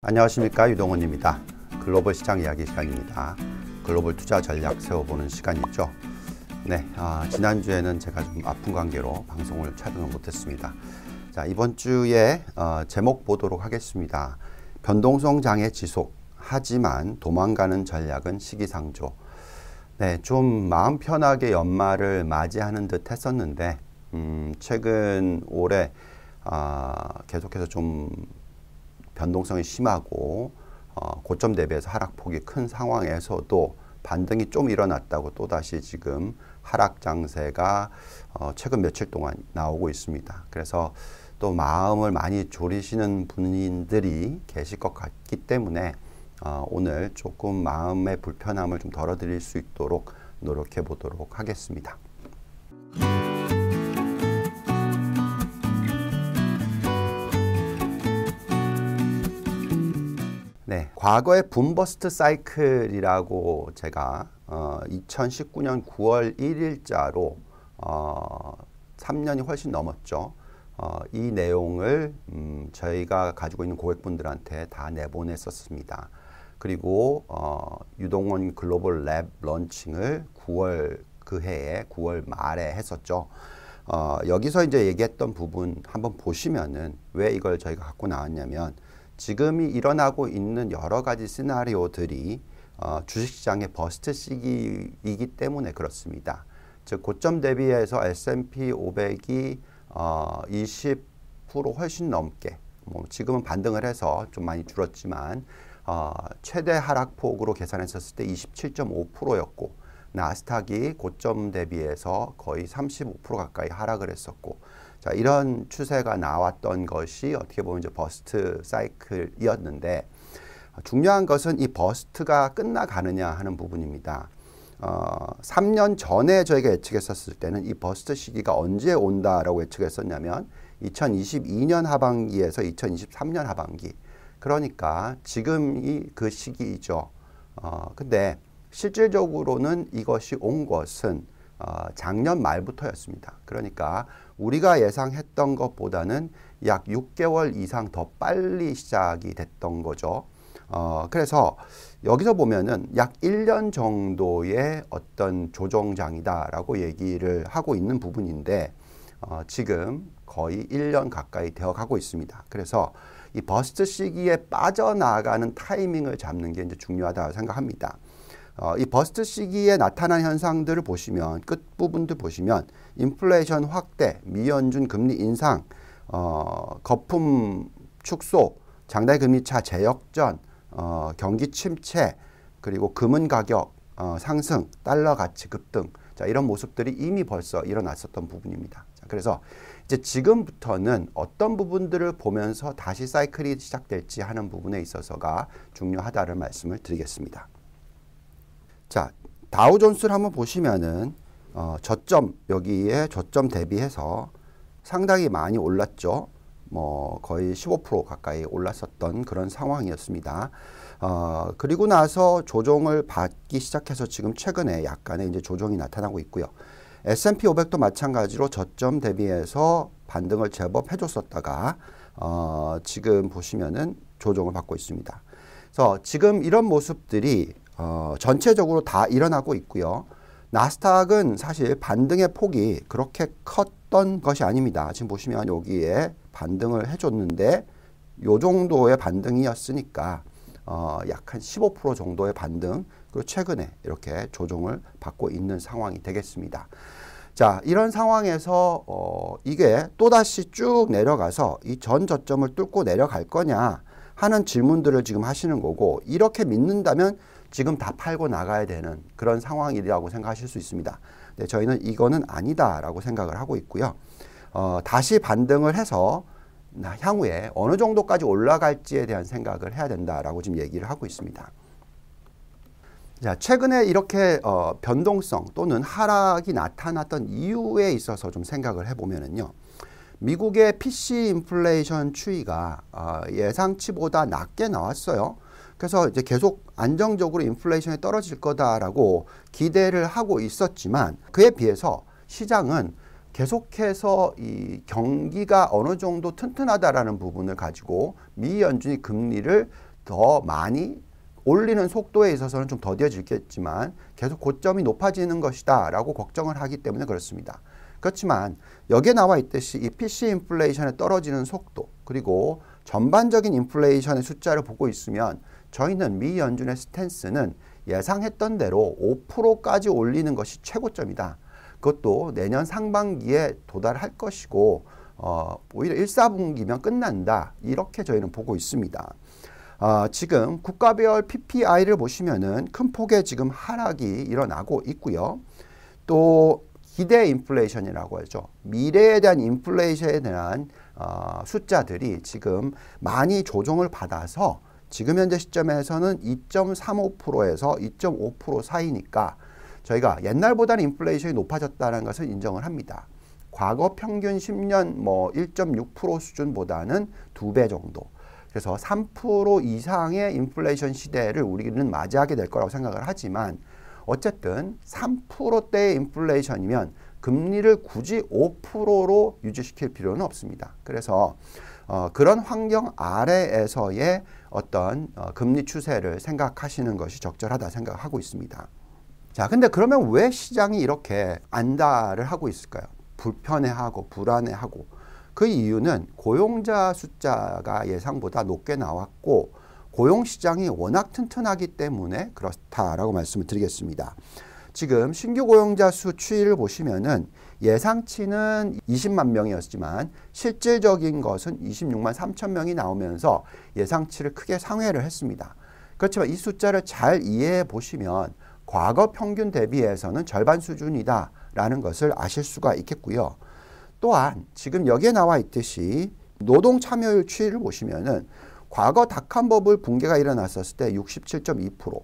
안녕하십니까 유동원입니다. 글로벌 시장 이야기 시간입니다. 글로벌 투자 전략 세워보는 시간이죠. 네, 아, 지난주에는 제가 좀 아픈 관계로 방송을 촬영을 못했습니다. 자, 이번 주에 어, 제목 보도록 하겠습니다. 변동성 장애 지속, 하지만 도망가는 전략은 시기상조. 네, 좀 마음 편하게 연말을 맞이하는 듯 했었는데, 음, 최근 올해 아, 계속해서 좀 변동성이 심하고 어, 고점 대비해서 하락폭이 큰 상황에서도 반등이 좀 일어났다고 또다시 지금 하락 장세가 어, 최근 며칠 동안 나오고 있습니다. 그래서 또 마음을 많이 졸이시는 분들이 계실 것 같기 때문에 어, 오늘 조금 마음의 불편함을 좀 덜어드릴 수 있도록 노력해 보도록 하겠습니다. 네, 과거의 붐버스트 사이클이라고 제가 어, 2019년 9월 1일자로 어, 3년이 훨씬 넘었죠. 어, 이 내용을 음, 저희가 가지고 있는 고객분들한테 다 내보냈었습니다. 그리고 어, 유동원 글로벌 랩 런칭을 9월 그 해에 9월 말에 했었죠. 어, 여기서 이제 얘기했던 부분 한번 보시면은 왜 이걸 저희가 갖고 나왔냐면 지금이 일어나고 있는 여러 가지 시나리오들이 어, 주식시장의 버스트 시기이기 때문에 그렇습니다. 즉 고점 대비해서 S&P 500이 어, 20% 훨씬 넘게 뭐 지금은 반등을 해서 좀 많이 줄었지만 어, 최대 하락폭으로 계산했었을 때 27.5%였고 나스닥이 고점 대비해서 거의 35% 가까이 하락을 했었고 자, 이런 추세가 나왔던 것이 어떻게 보면 이제 버스트 사이클이었는데 아, 중요한 것은 이 버스트가 끝나가느냐 하는 부분입니다. 어, 3년 전에 저희가 예측했었을 때는 이 버스트 시기가 언제 온다라고 예측했었냐면 2022년 하반기에서 2023년 하반기. 그러니까 지금이 그 시기이죠. 어, 근데 실질적으로는 이것이 온 것은 어, 작년 말부터였습니다. 그러니까 우리가 예상했던 것보다는 약 6개월 이상 더 빨리 시작이 됐던 거죠. 어, 그래서 여기서 보면은 약 1년 정도의 어떤 조정장이다라고 얘기를 하고 있는 부분인데 어, 지금 거의 1년 가까이 되어 가고 있습니다. 그래서 이 버스트 시기에 빠져나가는 타이밍을 잡는 게 이제 중요하다고 생각합니다. 어, 이 버스트 시기에 나타난 현상들을 보시면 끝부분도 보시면 인플레이션 확대, 미연준 금리 인상, 어, 거품 축소, 장대 금리 차 재역전, 어, 경기 침체, 그리고 금은 가격 어, 상승, 달러 가치 급등 자, 이런 모습들이 이미 벌써 일어났었던 부분입니다. 자, 그래서 이제 지금부터는 어떤 부분들을 보면서 다시 사이클이 시작될지 하는 부분에 있어서가 중요하다는 말씀을 드리겠습니다. 자, 다우존스를 한번 보시면은 어, 저점 여기에 저점 대비해서 상당히 많이 올랐죠. 뭐 거의 15% 가까이 올랐었던 그런 상황이었습니다. 어, 그리고 나서 조정을 받기 시작해서 지금 최근에 약간의 이제 조정이 나타나고 있고요. S&P 500도 마찬가지로 저점 대비해서 반등을 제법 해줬었다가 어, 지금 보시면은 조정을 받고 있습니다. 그래서 지금 이런 모습들이 어, 전체적으로 다 일어나고 있고요. 나스닥은 사실 반등의 폭이 그렇게 컸던 것이 아닙니다. 지금 보시면 여기에 반등을 해줬는데 요 정도의 반등이었으니까 어, 약한 15% 정도의 반등 그리고 최근에 이렇게 조정을 받고 있는 상황이 되겠습니다. 자 이런 상황에서 어, 이게 또다시 쭉 내려가서 이 전 저점을 뚫고 내려갈 거냐 하는 질문들을 지금 하시는 거고 이렇게 믿는다면 지금 다 팔고 나가야 되는 그런 상황이라고 생각하실 수 있습니다. 네, 저희는 이거는 아니다라고 생각을 하고 있고요. 어, 다시 반등을 해서 향후에 어느 정도까지 올라갈지에 대한 생각을 해야 된다라고 지금 얘기를 하고 있습니다. 자, 최근에 이렇게 어, 변동성 또는 하락이 나타났던 이유에 있어서 좀 생각을 해보면요 미국의 PC 인플레이션 추이가 어, 예상치보다 낮게 나왔어요. 그래서 이제 계속 안정적으로 인플레이션이 떨어질 거다라고 기대를 하고 있었지만 그에 비해서 시장은 계속해서 이 경기가 어느 정도 튼튼하다라는 부분을 가지고 미 연준이 금리를 더 많이 올리는 속도에 있어서는 좀더뎌질겠지만 계속 고점이 높아지는 것이다라고 걱정을 하기 때문에 그렇습니다. 그렇지만 여기에 나와 있듯이 이 PC 인플레이션의 떨어지는 속도 그리고 전반적인 인플레이션의 숫자를 보고 있으면 저희는 미 연준의 스탠스는 예상했던 대로 5%까지 올리는 것이 최고점이다. 그것도 내년 상반기에 도달할 것이고 어, 오히려 1, 4분기면 끝난다. 이렇게 저희는 보고 있습니다. 어, 지금 국가별 PPI를 보시면큰 폭의 지금 하락이 일어나고 있고요. 또 기대 인플레이션이라고 하죠. 미래에 대한 인플레이션에 대한 어, 숫자들이 지금 많이 조정을 받아서 지금 현재 시점에서는 2.35%에서 2.5% 사이니까 저희가 옛날보다는 인플레이션이 높아졌다는 것을 인정을 합니다. 과거 평균 10년 뭐 1.6% 수준보다는 두 배 정도. 그래서 3% 이상의 인플레이션 시대를 우리는 맞이하게 될 거라고 생각을 하지만 어쨌든 3%대의 인플레이션이면 금리를 굳이 5%로 유지시킬 필요는 없습니다. 그래서 어, 그런 환경 아래에서의 어떤 어, 금리 추세를 생각하시는 것이 적절하다 생각하고 있습니다. 자, 근데 그러면 왜 시장이 이렇게 안달을 하고 있을까요? 불편해하고 불안해하고 그 이유는 고용자 숫자가 예상보다 높게 나왔고 고용 시장이 워낙 튼튼하기 때문에 그렇다라고 말씀을 드리겠습니다. 지금 신규 고용자 수 추이를 보시면은 예상치는 20만 명이었지만 실질적인 것은 26만 3천 명이 나오면서 예상치를 크게 상회를 했습니다. 그렇지만 이 숫자를 잘 이해해 보시면 과거 평균 대비해서는 절반 수준이다라는 것을 아실 수가 있겠고요. 또한 지금 여기에 나와 있듯이 노동 참여율 추이를 보시면은 과거 닭한버블 붕괴가 일어났었을 때 67.2%,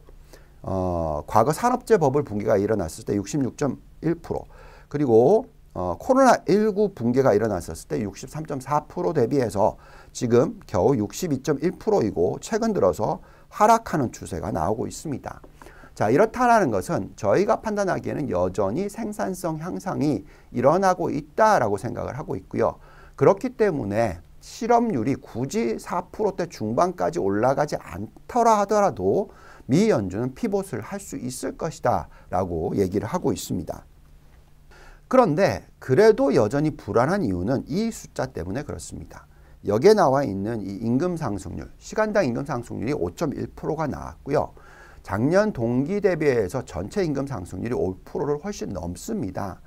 어, 과거 산업재법을 붕괴가 일어났을 때 66.1% 그리고 어, 코로나19 붕괴가 일어났었을 때 63.4% 대비해서 지금 겨우 62.1%이고 최근 들어서 하락하는 추세가 나오고 있습니다. 자, 이렇다라는 것은 저희가 판단하기에는 여전히 생산성 향상이 일어나고 있다라고 생각을 하고 있고요. 그렇기 때문에 실업률이 굳이 4%대 중반까지 올라가지 않더라 하더라도 미 연준은 피봇을 할 수 있을 것이다 라고 얘기를 하고 있습니다. 그런데 그래도 여전히 불안한 이유는 이 숫자 때문에 그렇습니다. 여기에 나와 있는 이 임금 상승률, 시간당 임금 상승률이 5.1%가 나왔고요. 작년 동기 대비해서 전체 임금 상승률이 5%를 훨씬 넘습니다.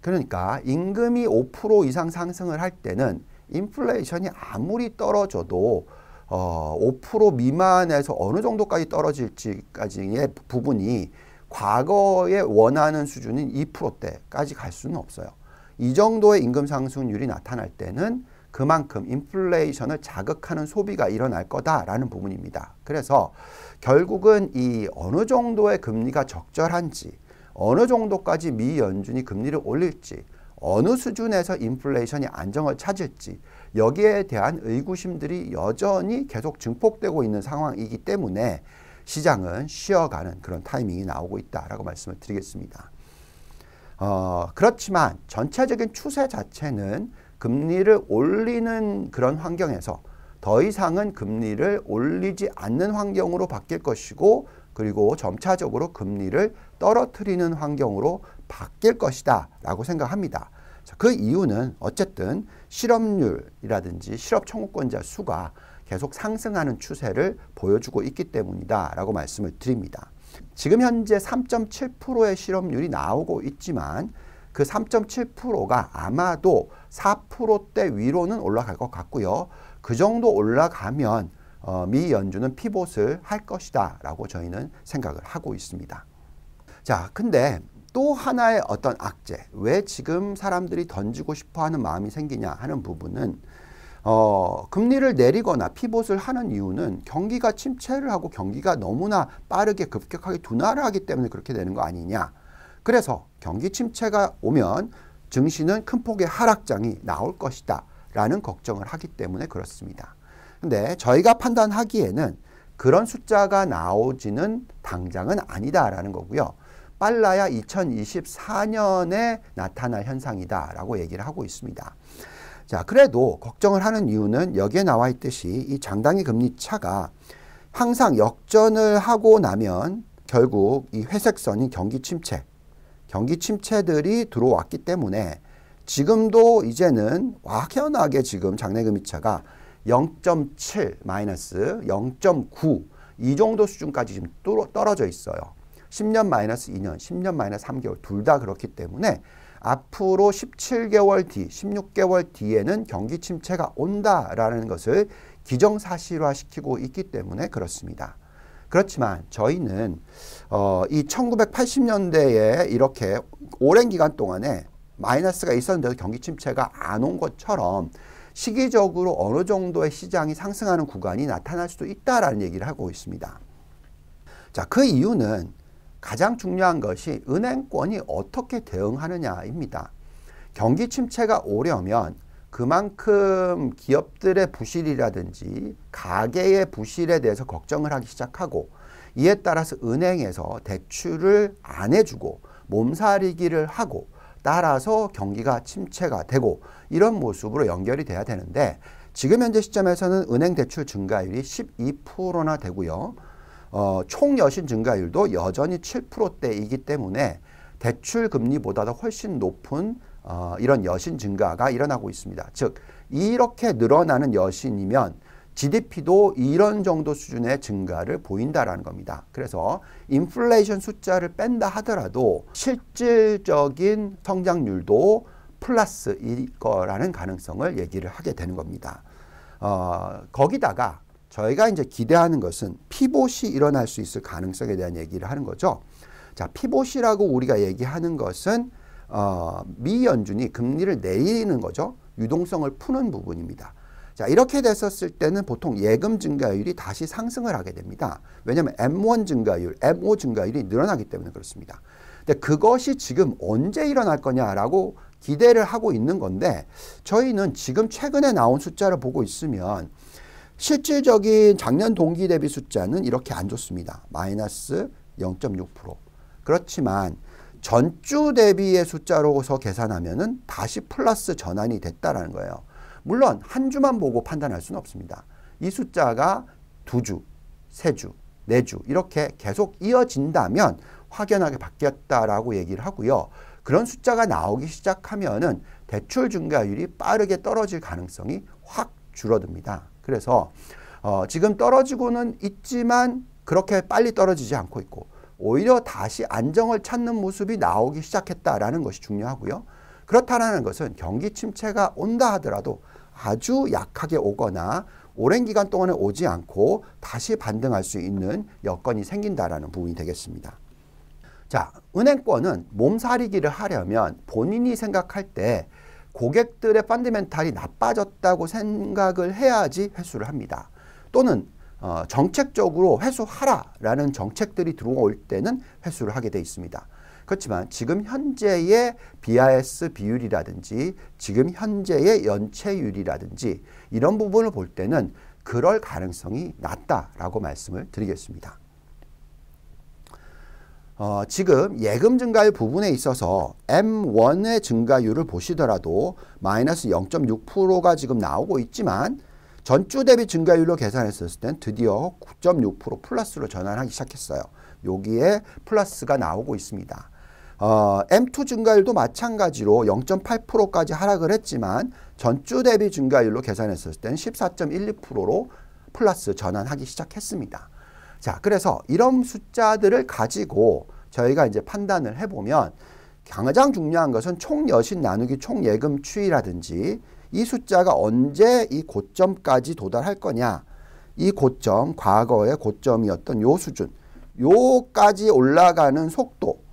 그러니까 임금이 5% 이상 상승을 할 때는 인플레이션이 아무리 떨어져도 어, 5% 미만에서 어느 정도까지 떨어질지까지의 부분이 과거에 원하는 수준인 2%대까지 갈 수는 없어요. 이 정도의 임금 상승률이 나타날 때는 그만큼 인플레이션을 자극하는 소비가 일어날 거다라는 부분입니다. 그래서 결국은 이 어느 정도의 금리가 적절한지, 어느 정도까지 미 연준이 금리를 올릴지, 어느 수준에서 인플레이션이 안정을 찾을지 여기에 대한 의구심들이 여전히 계속 증폭되고 있는 상황이기 때문에 시장은 쉬어가는 그런 타이밍이 나오고 있다라고 말씀을 드리겠습니다. 어, 그렇지만 전체적인 추세 자체는 금리를 올리는 그런 환경에서 더 이상은 금리를 올리지 않는 환경으로 바뀔 것이고 그리고 점차적으로 금리를 떨어뜨리는 환경으로 바뀔 것이다 라고 생각합니다. 그 이유는 어쨌든 실업률이라든지 실업 청구권자 수가 계속 상승하는 추세를 보여주고 있기 때문이다라고 말씀을 드립니다. 지금 현재 3.7%의 실업률이 나오고 있지만 그 3.7%가 아마도 4%대 위로는 올라갈 것 같고요. 그 정도 올라가면 어, 미 연준은 피봇을 할 것이다 라고 저희는 생각을 하고 있습니다. 자, 근데 또 하나의 어떤 악재, 왜 지금 사람들이 던지고 싶어 하는 마음이 생기냐 하는 부분은 어, 금리를 내리거나 피봇을 하는 이유는 경기가 침체를 하고 경기가 너무나 빠르게 급격하게 둔화를 하기 때문에 그렇게 되는 거 아니냐. 그래서 경기 침체가 오면 증시는 큰 폭의 하락장이 나올 것이다. 라는 걱정을 하기 때문에 그렇습니다. 근데 저희가 판단하기에는 그런 숫자가 나오지는 당장은 아니다라는 거고요. 빨라야 2024년에 나타날 현상이다라고 얘기를 하고 있습니다. 자, 그래도 걱정을 하는 이유는 여기에 나와 있듯이 이장당기 금리 차가 항상 역전을 하고 나면 결국 이 회색선인 경기 침체, 경기 침체들이 들어왔기 때문에 지금도 이제는 확연하게 지금 장내금리 차가 0.7 마이너스 0.9 이 정도 수준까지 지금 떨어져 있어요. 10년 마이너스 2년, 10년 마이너스 3개월 둘 다 그렇기 때문에 앞으로 17개월 뒤, 16개월 뒤에는 경기 침체가 온다라는 것을 기정사실화시키고 있기 때문에 그렇습니다. 그렇지만 저희는 어, 이 1980년대에 이렇게 오랜 기간 동안에 마이너스가 있었는데도 경기 침체가 안 온 것처럼 시기적으로 어느 정도의 시장이 상승하는 구간이 나타날 수도 있다라는 얘기를 하고 있습니다. 자, 그 이유는 가장 중요한 것이 은행권이 어떻게 대응하느냐입니다. 경기 침체가 오려면 그만큼 기업들의 부실이라든지 가계의 부실에 대해서 걱정을 하기 시작하고 이에 따라서 은행에서 대출을 안 해주고 몸살이기를 하고 따라서 경기가 침체가 되고 이런 모습으로 연결이 돼야 되는데 지금 현재 시점에서는 은행 대출 증가율이 12%나 되고요. 어, 총 여신 증가율도 여전히 7%대이기 때문에 대출 금리보다도 훨씬 높은 어, 이런 여신 증가가 일어나고 있습니다. 즉 이렇게 늘어나는 여신이면 GDP도 이런 정도 수준의 증가를 보인다라는 겁니다. 그래서 인플레이션 숫자를 뺀다 하더라도 실질적인 성장률도 플러스일 거라는 가능성을 얘기를 하게 되는 겁니다. 어, 거기다가 저희가 이제 기대하는 것은 피봇이 일어날 수 있을 가능성에 대한 얘기를 하는 거죠. 자, 피봇이라고 우리가 얘기하는 것은 어, 미 연준이 금리를 내리는 거죠. 유동성을 푸는 부분입니다. 자, 이렇게 됐었을 때는 보통 예금 증가율이 다시 상승을 하게 됩니다. 왜냐하면 M1 증가율, M5 증가율이 늘어나기 때문에 그렇습니다. 근데 그것이 지금 언제 일어날 거냐라고 기대를 하고 있는 건데 저희는 지금 최근에 나온 숫자를 보고 있으면 실질적인 작년 동기 대비 숫자는 이렇게 안 좋습니다. 마이너스 0.6%. 그렇지만 전주 대비의 숫자로서 계산하면 다시 플러스 전환이 됐다라는 거예요. 물론 한 주만 보고 판단할 수는 없습니다. 이 숫자가 두 주, 세 주, 네 주 이렇게 계속 이어진다면 확연하게 바뀌었다라고 얘기를 하고요. 그런 숫자가 나오기 시작하면 대출 증가율이 빠르게 떨어질 가능성이 확 줄어듭니다. 그래서 어, 지금 떨어지고는 있지만 그렇게 빨리 떨어지지 않고 있고 오히려 다시 안정을 찾는 모습이 나오기 시작했다라는 것이 중요하고요. 그렇다라는 것은 경기 침체가 온다 하더라도 아주 약하게 오거나 오랜 기간 동안에 오지 않고 다시 반등할 수 있는 여건이 생긴다라는 부분이 되겠습니다. 자, 은행권은 몸살이기를 하려면 본인이 생각할 때 고객들의 펀드멘탈이 나빠졌다고 생각을 해야지 회수를 합니다. 또는 어, 정책적으로 회수하라라는 정책들이 들어올 때는 회수를 하게 돼 있습니다. 그렇지만 지금 현재의 BIS 비율이라든지 지금 현재의 연체율이라든지 이런 부분을 볼 때는 그럴 가능성이 낮다라고 말씀을 드리겠습니다. 어, 지금 예금 증가율 부분에 있어서 M1의 증가율을 보시더라도 마이너스 0.6%가 지금 나오고 있지만 전주 대비 증가율로 계산했을땐 드디어 9.6% 플러스로 전환하기 시작했어요. 여기에 플러스가 나오고 있습니다. 어, M2 증가율도 마찬가지로 0.8%까지 하락을 했지만 전주 대비 증가율로 계산했을 땐 14.12%로 플러스 전환하기 시작했습니다. 자, 그래서 이런 숫자들을 가지고 저희가 이제 판단을 해보면 가장 중요한 것은 총여신 나누기 총예금 추이라든지 이 숫자가 언제 이 고점까지 도달할 거냐 이 고점 과거의 고점이었던 요 수준 요까지 올라가는 속도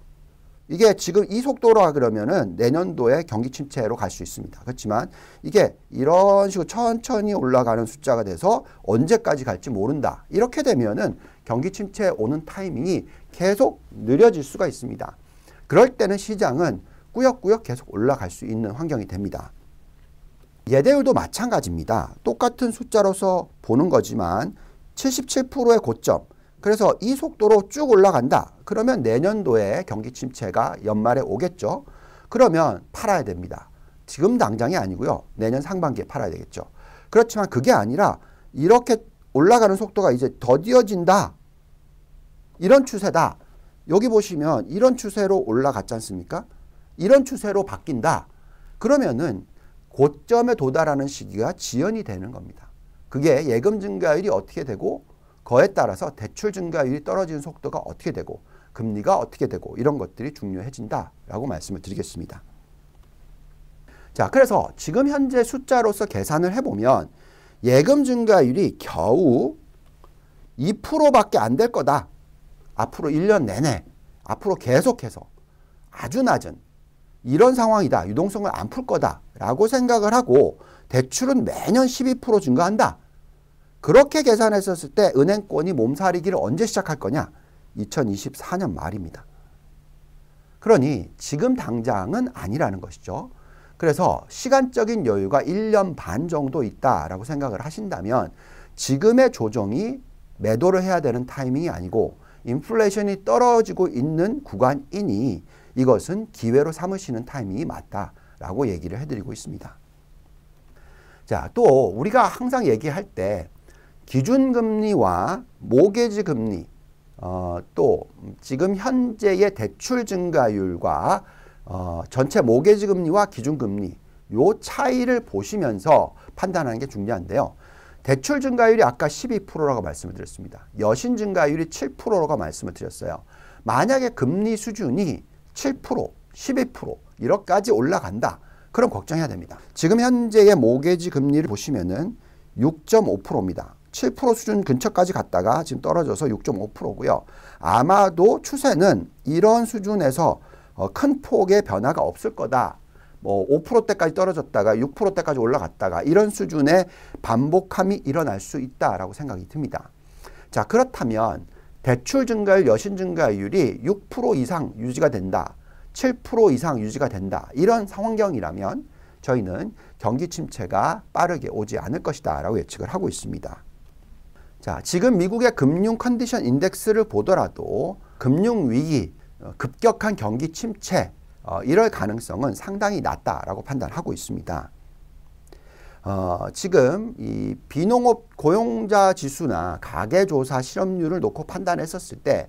이게 지금 이 속도로 그러면은 내년도에 경기 침체로 갈 수 있습니다. 그렇지만 이게 이런 식으로 천천히 올라가는 숫자가 돼서 언제까지 갈지 모른다. 이렇게 되면은 경기 침체 오는 타이밍이 계속 느려질 수가 있습니다. 그럴 때는 시장은 꾸역꾸역 계속 올라갈 수 있는 환경이 됩니다. 예대율도 마찬가지입니다. 똑같은 숫자로서 보는 거지만 77%의 고점, 그래서 이 속도로 쭉 올라간다. 그러면 내년도에 경기 침체가 연말에 오겠죠. 그러면 팔아야 됩니다. 지금 당장이 아니고요. 내년 상반기에 팔아야 되겠죠. 그렇지만 그게 아니라 이렇게 올라가는 속도가 이제 더디어진다. 이런 추세다. 여기 보시면 이런 추세로 올라갔지 않습니까? 이런 추세로 바뀐다. 그러면은 고점에 도달하는 시기가 지연이 되는 겁니다. 그게 예금 증가율이 어떻게 되고 거에 따라서 대출 증가율이 떨어지는 속도가 어떻게 되고 금리가 어떻게 되고 이런 것들이 중요해진다라고 말씀을 드리겠습니다. 자, 그래서 지금 현재 숫자로서 계산을 해보면 예금 증가율이 겨우 2%밖에 안 될 거다. 앞으로 1년 내내 앞으로 계속해서 아주 낮은 이런 상황이다. 유동성을 안 풀 거다라고 생각을 하고 대출은 매년 12% 증가한다. 그렇게 계산했었을 때 은행권이 몸살이기를 언제 시작할 거냐? 2024년 말입니다. 그러니 지금 당장은 아니라는 것이죠. 그래서 시간적인 여유가 1년 반 정도 있다라고 생각을 하신다면 지금의 조정이 매도를 해야 되는 타이밍이 아니고 인플레이션이 떨어지고 있는 구간이니 이것은 기회로 삼으시는 타이밍이 맞다라고 얘기를 해드리고 있습니다. 자, 또 우리가 항상 얘기할 때 기준금리와 모계지 금리, 어, 또 지금 현재의 대출 증가율과 어, 전체 모계지 금리와 기준 금리 요 차이를 보시면서 판단하는 게 중요한데요. 대출 증가율이 아까 12%라고 말씀을 드렸습니다. 여신 증가율이 7%라고 말씀을 드렸어요. 만약에 금리 수준이 7%, 12% 이렇게까지 올라간다. 그럼 걱정해야 됩니다. 지금 현재의 모계지 금리를 보시면은 6.5%입니다. 7% 수준 근처까지 갔다가 지금 떨어져서 6.5%고요. 아마도 추세는 이런 수준에서 어, 큰 폭의 변화가 없을 거다. 뭐 5%대까지 떨어졌다가 6%대까지 올라갔다가 이런 수준의 반복함이 일어날 수 있다라고 생각이 듭니다. 자, 그렇다면 대출 증가율, 여신 증가율이 6% 이상 유지가 된다. 7% 이상 유지가 된다. 이런 상황경이라면 저희는 경기 침체가 빠르게 오지 않을 것이다 라고 예측을 하고 있습니다. 자, 지금 미국의 금융 컨디션 인덱스를 보더라도 금융 위기, 어, 급격한 경기 침체 어, 이럴 가능성은 상당히 낮다라고 판단하고 있습니다. 어, 지금 이 비농업 고용자 지수나 가계조사 실업률을 놓고 판단했었을 때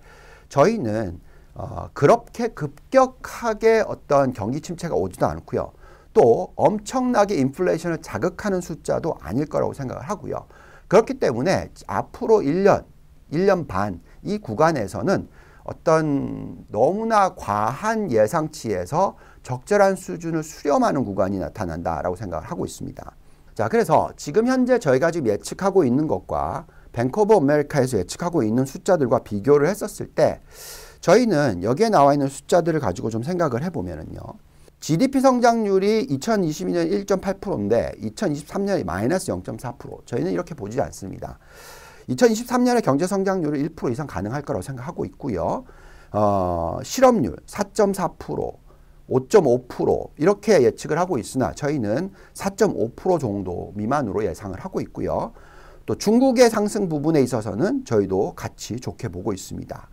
저희는 어, 그렇게 급격하게 어떤 경기 침체가 오지도 않고요. 또 엄청나게 인플레이션을 자극하는 숫자도 아닐 거라고 생각을 하고요. 그렇기 때문에 앞으로 1년, 1년 반 이 구간에서는 어떤 너무나 과한 예상치에서 적절한 수준을 수렴하는 구간이 나타난다라고 생각을 하고 있습니다. 자, 그래서 지금 현재 저희가 지금 예측하고 있는 것과 뱅크 오브 아메리카에서 예측하고 있는 숫자들과 비교를 했었을 때 저희는 여기에 나와 있는 숫자들을 가지고 좀 생각을 해보면요 GDP 성장률이 2022년 1.8%인데 2023년이 마이너스 0.4% 저희는 이렇게 보지 않습니다. 2023년에 경제 성장률을 1% 이상 가능할 거라고 생각하고 있고요. 어, 실업률 4.4%, 5.5% 이렇게 예측을 하고 있으나 저희는 4.5% 정도 미만으로 예상을 하고 있고요. 또 중국의 상승 부분에 있어서는 저희도 같이 좋게 보고 있습니다.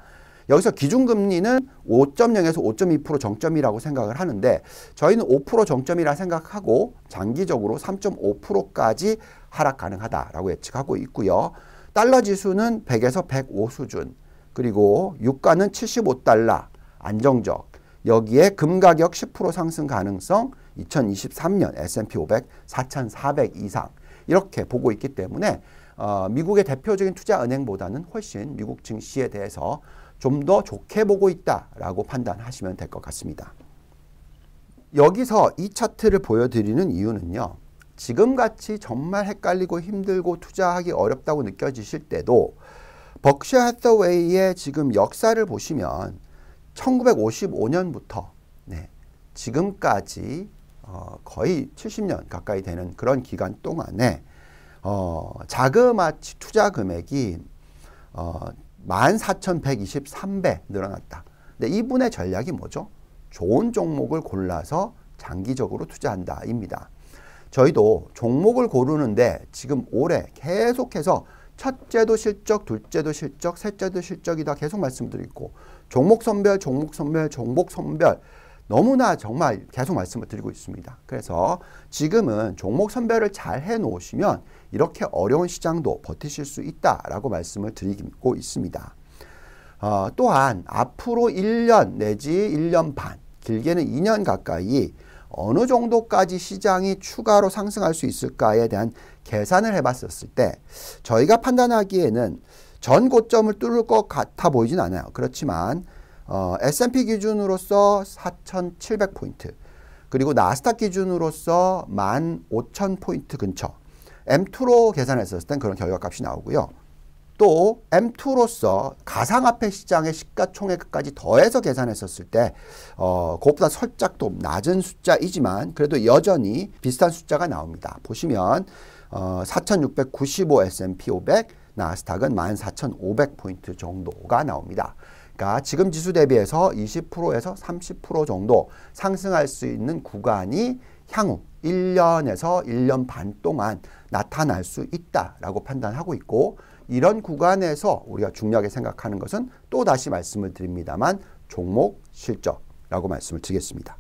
여기서 기준금리는 5.0에서 5.2% 정점이라고 생각을 하는데 저희는 5% 정점이라 생각하고 장기적으로 3.5%까지 하락 가능하다라고 예측하고 있고요. 달러 지수는 100에서 105 수준, 그리고 유가는 75달러, 안정적, 여기에 금 가격 10% 상승 가능성 2023년 S&P 500 4,400 이상 이렇게 보고 있기 때문에 어, 미국의 대표적인 투자 은행보다는 훨씬 미국 증시에 대해서 좀 더 좋게 보고 있다라고 판단하시면 될 것 같습니다. 여기서 이 차트를 보여드리는 이유는요. 지금같이 정말 헷갈리고 힘들고 투자하기 어렵다고 느껴지실 때도 버크셔 하서웨이의 지금 역사를 보시면 1955년부터 네, 지금까지 어, 거의 70년 가까이 되는 그런 기간 동안에 어, 자그마치 투자 금액이 어, 14,123배 늘어났다. 근데 이분의 전략이 뭐죠? 좋은 종목을 골라서 장기적으로 투자한다입니다. 저희도 종목을 고르는데 지금 올해 계속해서 첫째도 실적, 둘째도 실적, 셋째도 실적이다 계속 말씀드리고 종목 선별, 종목 선별, 종목 선별 너무나 정말 계속 말씀을 드리고 있습니다. 그래서 지금은 종목 선별을 잘 해놓으시면 이렇게 어려운 시장도 버티실 수 있다라고 말씀을 드리고 있습니다. 어, 또한 앞으로 1년 내지 1년 반, 길게는 2년 가까이 어느 정도까지 시장이 추가로 상승할 수 있을까에 대한 계산을 해봤었을 때 저희가 판단하기에는 전 고점을 뚫을 것 같아 보이진 않아요. 그렇지만 어, S&P 기준으로서 4,700포인트 그리고 나스닥 기준으로서 15,000포인트 근처 M2로 계산했었을 땐 그런 결과값이 나오고요. 또 M2로서 가상화폐 시장의 시가총액까지 더해서 계산했었을 때 어, 그것보다 살짝 또 낮은 숫자이지만 그래도 여전히 비슷한 숫자가 나옵니다. 보시면 어, 4695 S&P 500, 나스닥은 14500포인트 정도가 나옵니다. 그러니까 지금 지수 대비해서 20%에서 30% 정도 상승할 수 있는 구간이 향후 1년에서 1년 반 동안 나타날 수 있다라고 판단하고 있고 이런 구간에서 우리가 중요하게 생각하는 것은 또 다시 말씀을 드립니다만 종목 실적이라고 말씀을 드리겠습니다.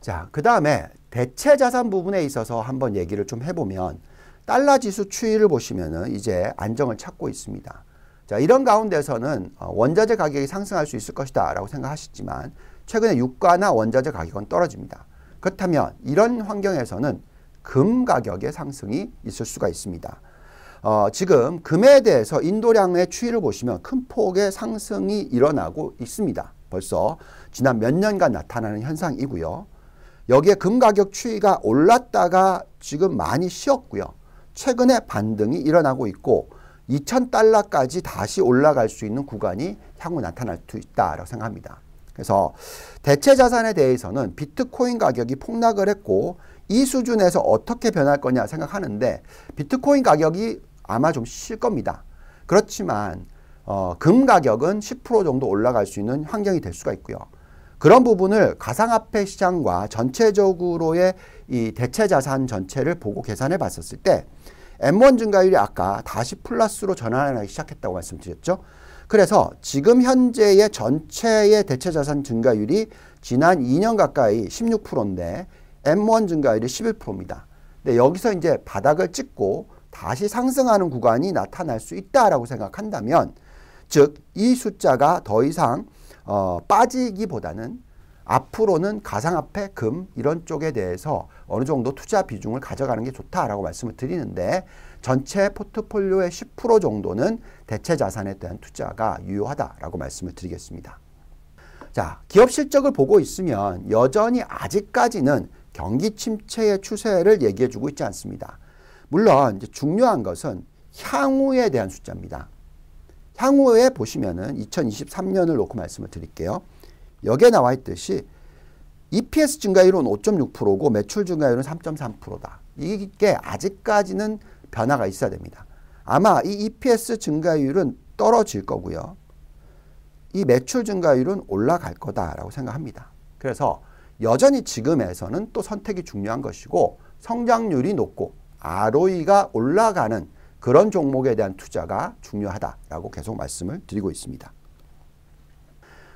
자, 그 다음에 대체 자산 부분에 있어서 한번 얘기를 좀 해보면 달러 지수 추이를 보시면은 이제 안정을 찾고 있습니다. 자, 이런 가운데서는 어, 원자재 가격이 상승할 수 있을 것이다 라고 생각하시지만 최근에 유가나 원자재 가격은 떨어집니다. 그렇다면 이런 환경에서는 금 가격의 상승이 있을 수가 있습니다. 어, 지금 금에 대해서 인도량의 추이를 보시면 큰 폭의 상승이 일어나고 있습니다. 벌써 지난 몇 년간 나타나는 현상이고요. 여기에 금 가격 추이가 올랐다가 지금 많이 쉬었고요. 최근에 반등이 일어나고 있고 2,000달러까지 다시 올라갈 수 있는 구간이 향후 나타날 수 있다라고 생각합니다. 그래서 대체 자산에 대해서는 비트코인 가격이 폭락을 했고 이 수준에서 어떻게 변할 거냐 생각하는데 비트코인 가격이 아마 좀 쉴 겁니다. 그렇지만 어, 금 가격은 10% 정도 올라갈 수 있는 환경이 될 수가 있고요. 그런 부분을 가상화폐 시장과 전체적으로의 이 대체 자산 전체를 보고 계산해 봤었을 때 M1 증가율이 아까 다시 플러스로 전환하기 시작했다고 말씀드렸죠. 그래서 지금 현재의 전체의 대체 자산 증가율이 지난 2년 가까이 16%인데 M1 증가율이 11%입니다. 근데 여기서 이제 바닥을 찍고 다시 상승하는 구간이 나타날 수 있다라고 생각한다면 즉 이 숫자가 더 이상 어, 빠지기보다는 앞으로는 가상화폐, 금 이런 쪽에 대해서 어느 정도 투자 비중을 가져가는 게 좋다라고 말씀을 드리는데 전체 포트폴리오의 10% 정도는 대체 자산에 대한 투자가 유효하다라고 말씀을 드리겠습니다. 자, 기업 실적을 보고 있으면 여전히 아직까지는 경기 침체의 추세를 얘기해 주고 있지 않습니다. 물론 중요한 것은 향후에 대한 숫자입니다. 향후에 보시면은 2023년을 놓고 말씀을 드릴게요. 여기에 나와 있듯이 EPS 증가율은 5.6%고 매출 증가율은 3.3%다. 이게 아직까지는 변화가 있어야 됩니다. 아마 이 EPS 증가율은 떨어질 거고요. 이 매출 증가율은 올라갈 거다라고 생각합니다. 그래서 여전히 지금에서는 또 선택이 중요한 것이고 성장률이 높고 ROE가 올라가는 그런 종목에 대한 투자가 중요하다라고 계속 말씀을 드리고 있습니다.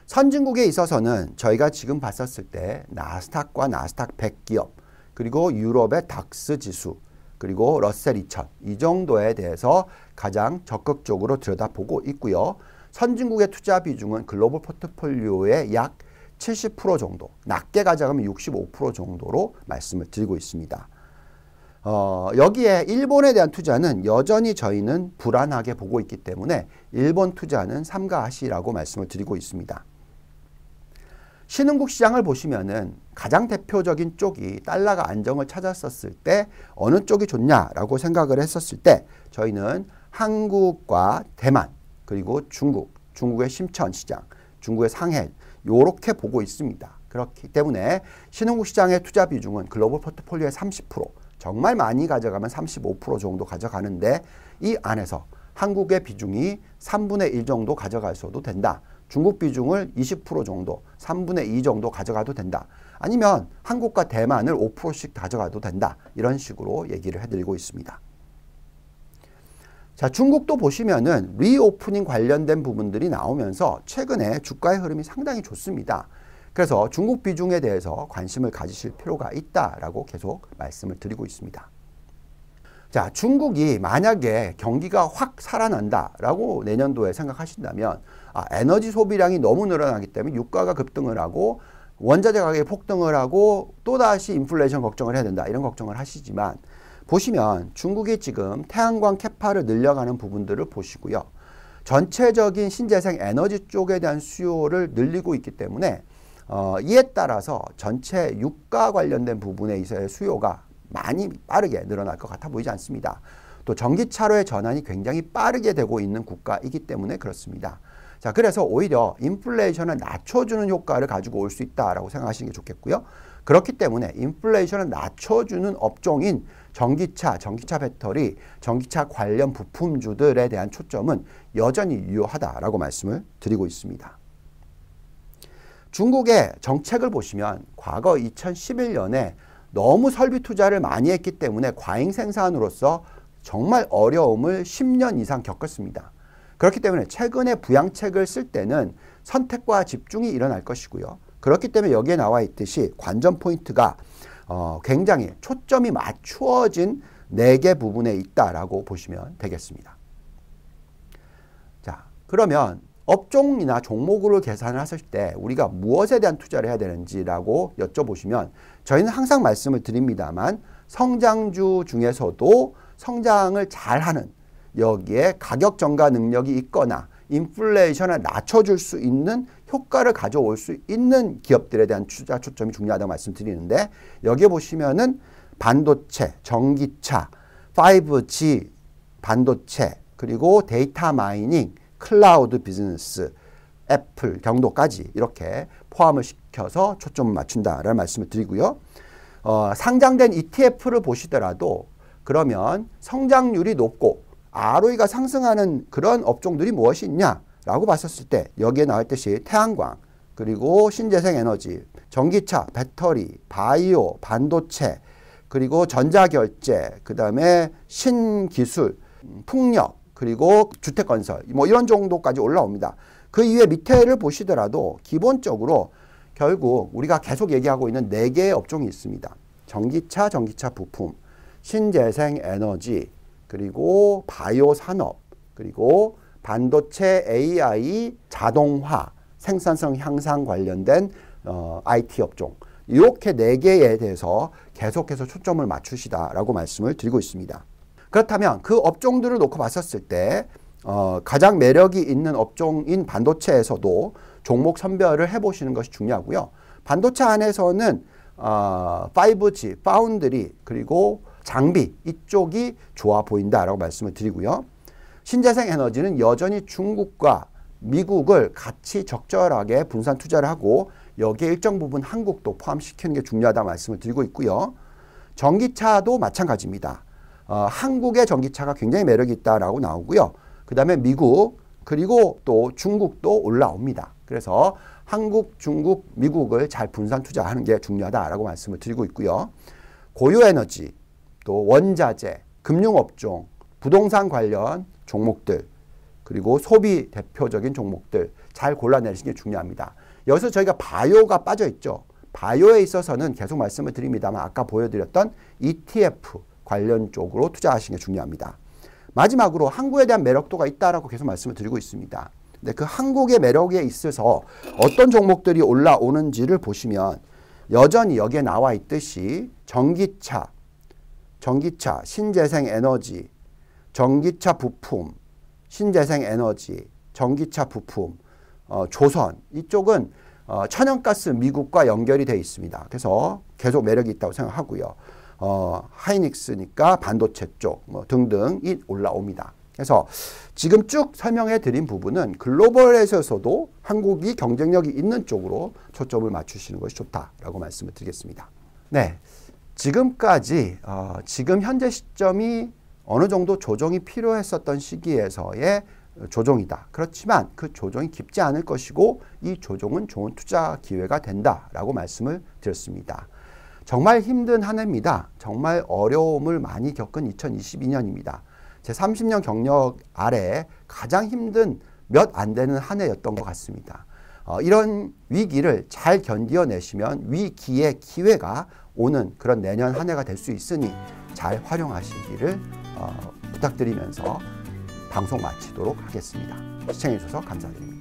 선진국에 있어서는 저희가 지금 봤었을 때 나스닥과 나스닥 100 기업 그리고 유럽의 닥스 지수 그리고 러셀 2000이 정도에 대해서 가장 적극적으로 들여다보고 있고요. 선진국의 투자 비중은 글로벌 포트폴리오의 약 70% 정도, 낮게 가져가면 65% 정도로 말씀을 드리고 있습니다. 어, 여기에 일본에 대한 투자는 여전히 저희는 불안하게 보고 있기 때문에 일본 투자는 삼가하시라고 말씀을 드리고 있습니다. 신흥국 시장을 보시면은 가장 대표적인 쪽이 달러가 안정을 찾았었을 때 어느 쪽이 좋냐라고 생각을 했었을 때 저희는 한국과 대만 그리고 중국, 중국의 심천 시장, 중국의 상해 요렇게 보고 있습니다. 그렇기 때문에 신흥국 시장의 투자 비중은 글로벌 포트폴리오의 30%, 정말 많이 가져가면 35% 정도 가져가는데 이 안에서 한국의 비중이 3분의 1 정도 가져가셔도 된다. 중국 비중을 20% 정도, 3분의 2 정도 가져가도 된다. 아니면 한국과 대만을 5%씩 가져가도 된다. 이런 식으로 얘기를 해드리고 있습니다. 자, 중국도 보시면은 리오프닝 관련된 부분들이 나오면서 최근에 주가의 흐름이 상당히 좋습니다. 그래서 중국 비중에 대해서 관심을 가지실 필요가 있다라고 계속 말씀을 드리고 있습니다. 자, 중국이 만약에 경기가 확 살아난다라고 내년도에 생각하신다면 아, 에너지 소비량이 너무 늘어나기 때문에 유가가 급등을 하고 원자재 가격이 폭등을 하고 또다시 인플레이션 걱정을 해야 된다 이런 걱정을 하시지만 보시면 중국이 지금 태양광 캐파를 늘려가는 부분들을 보시고요. 전체적인 신재생 에너지 쪽에 대한 수요를 늘리고 있기 때문에 어, 이에 따라서 전체 유가 관련된 부분에 있어의 수요가 많이 빠르게 늘어날 것 같아 보이지 않습니다. 또 전기차로의 전환이 굉장히 빠르게 되고 있는 국가이기 때문에 그렇습니다. 자, 그래서 오히려 인플레이션을 낮춰주는 효과를 가지고 올 수 있다라고 생각하시는 게 좋겠고요. 그렇기 때문에 인플레이션을 낮춰주는 업종인 전기차, 전기차 배터리, 전기차 관련 부품주들에 대한 초점은 여전히 유효하다라고 말씀을 드리고 있습니다. 중국의 정책을 보시면 과거 2011년에 너무 설비 투자를 많이 했기 때문에 과잉 생산으로서 정말 어려움을 10년 이상 겪었습니다. 그렇기 때문에 최근에 부양책을 쓸 때는 선택과 집중이 일어날 것이고요. 그렇기 때문에 여기에 나와 있듯이 관전 포인트가 어, 굉장히 초점이 맞추어진 네 개 부분에 있다라고 보시면 되겠습니다. 자, 그러면 업종이나 종목으로 계산을 하실 때 우리가 무엇에 대한 투자를 해야 되는지라고 여쭤보시면 저희는 항상 말씀을 드립니다만 성장주 중에서도 성장을 잘하는 여기에 가격 정가 능력이 있거나 인플레이션을 낮춰줄 수 있는 효과를 가져올 수 있는 기업들에 대한 투자 초점이 중요하다고 말씀드리는데 여기에 보시면은 반도체, 전기차, 5G 반도체 그리고 데이터 마이닝 클라우드 비즈니스, 애플, 경도까지 이렇게 포함을 시켜서 초점을 맞춘다라는 말씀을 드리고요. 어, 상장된 ETF를 보시더라도 그러면 성장률이 높고 ROE가 상승하는 그런 업종들이 무엇이 있냐라고 봤었을 때 여기에 나올 듯이 태양광, 그리고 신재생 에너지, 전기차, 배터리, 바이오, 반도체, 그리고 전자결제, 그 다음에 신기술, 풍력, 그리고 주택 건설 뭐 이런 정도까지 올라옵니다. 그 이외 밑에를 보시더라도 기본적으로 결국 우리가 계속 얘기하고 있는 네 개의 업종이 있습니다. 전기차, 전기차 부품, 신재생 에너지, 그리고 바이오 산업, 그리고 반도체 AI 자동화, 생산성 향상 관련된 어, IT 업종. 이렇게 네 개에 대해서 계속해서 초점을 맞추시다라고 말씀을 드리고 있습니다. 그렇다면 그 업종들을 놓고 봤었을 때 어, 가장 매력이 있는 업종인 반도체에서도 종목 선별을 해보시는 것이 중요하고요. 반도체 안에서는 어, 5G, 파운드리 그리고 장비 이쪽이 좋아 보인다라고 말씀을 드리고요. 신재생 에너지는 여전히 중국과 미국을 같이 적절하게 분산 투자를 하고 여기에 일정 부분 한국도 포함시키는 게 중요하다 말씀을 드리고 있고요. 전기차도 마찬가지입니다. 어, 한국의 전기차가 굉장히 매력이 있다라고 나오고요. 그 다음에 미국 그리고 또 중국도 올라옵니다. 그래서 한국, 중국, 미국을 잘 분산 투자하는 게 중요하다라고 말씀을 드리고 있고요. 고유에너지, 또 원자재, 금융업종, 부동산 관련 종목들, 그리고 소비 대표적인 종목들 잘 골라내시는 게 중요합니다. 여기서 저희가 바이오가 빠져 있죠. 바이오에 있어서는 계속 말씀을 드립니다만 아까 보여드렸던 ETF, 관련 쪽으로 투자하시는 게 중요합니다. 마지막으로 한국에 대한 매력도가 있다라고 계속 말씀을 드리고 있습니다. 근데 그 한국의 매력에 있어서 어떤 종목들이 올라오는지를 보시면 여전히 여기에 나와 있듯이 전기차, 전기차, 신재생 에너지, 전기차 부품, 신재생 에너지, 전기차 부품, 어, 조선 이쪽은 어, 천연가스 미국과 연결이 되어 있습니다. 그래서 계속 매력이 있다고 생각하고요. 어, 하이닉스니까 반도체 쪽뭐 등등이 올라옵니다. 그래서 지금 쭉 설명해 드린 부분은 글로벌에서도 한국이 경쟁력이 있는 쪽으로 초점을 맞추시는 것이 좋다라고 말씀을 드리겠습니다. 네. 지금까지 어, 지금 현재 시점이 어느 정도 조정이 필요했었던 시기에서의 조정이다. 그렇지만 그 조정이 깊지 않을 것이고 이 조정은 좋은 투자 기회가 된다라고 말씀을 드렸습니다. 정말 힘든 한 해입니다. 정말 어려움을 많이 겪은 2022년입니다. 제 30년 경력 아래 가장 힘든 몇 안 되는 한 해였던 것 같습니다. 어, 이런 위기를 잘견디내시면 위기의 기회가 오는 그런 내년 한 해가 될 수 있으니 잘 활용하시기를 어, 부탁드리면서 방송 마치도록 하겠습니다. 시청해주셔서 감사드립니다.